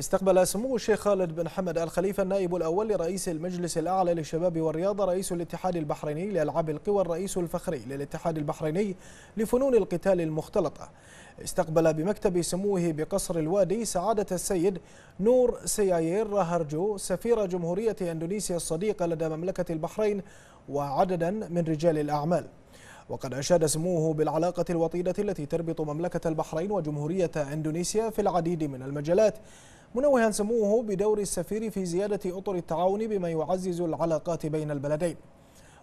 استقبل سمو الشيخ خالد بن حمد الخليفة النائب الأول لرئيس المجلس الأعلى للشباب والرياضة رئيس الاتحاد البحريني لألعاب القوى الرئيس الفخري للاتحاد البحريني لفنون القتال المختلطة استقبل بمكتب سموه بقصر الوادي سعادة السيد نور سيايير هرجو سفير جمهورية أندونيسيا الصديقة لدى مملكة البحرين وعددا من رجال الأعمال وقد أشاد سموه بالعلاقة الوطيدة التي تربط مملكة البحرين وجمهورية أندونيسيا في العديد من المجالات منوها سموه بدور السفير في زيادة أطر التعاون بما يعزز العلاقات بين البلدين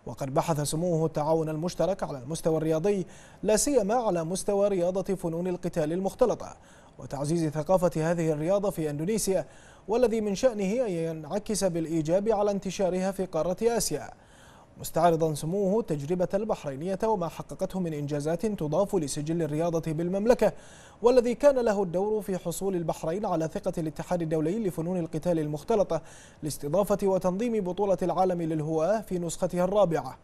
وقد بحث سموه التعاون المشترك على المستوى الرياضي لا سيما على مستوى رياضة فنون القتال المختلطة وتعزيز ثقافة هذه الرياضة في أندونيسيا والذي من شأنه أن ينعكس بالإيجاب على انتشارها في قارة آسيا مستعرضا سموه تجربة البحرينية وما حققته من إنجازات تضاف لسجل الرياضة بالمملكة والذي كان له الدور في حصول البحرين على ثقة الاتحاد الدولي لفنون القتال المختلطة لاستضافة وتنظيم بطولة العالم للهواة في نسختها الرابعة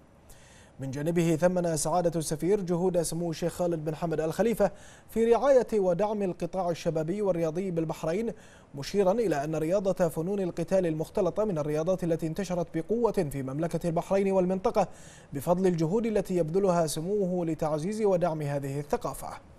من جانبه ثمن سعادة السفير جهود سمو الشيخ خالد بن حمد الخليفة في رعاية ودعم القطاع الشبابي والرياضي بالبحرين مشيرا إلى أن رياضة فنون القتال المختلطة من الرياضات التي انتشرت بقوة في مملكة البحرين والمنطقة بفضل الجهود التي يبذلها سموه لتعزيز ودعم هذه الثقافة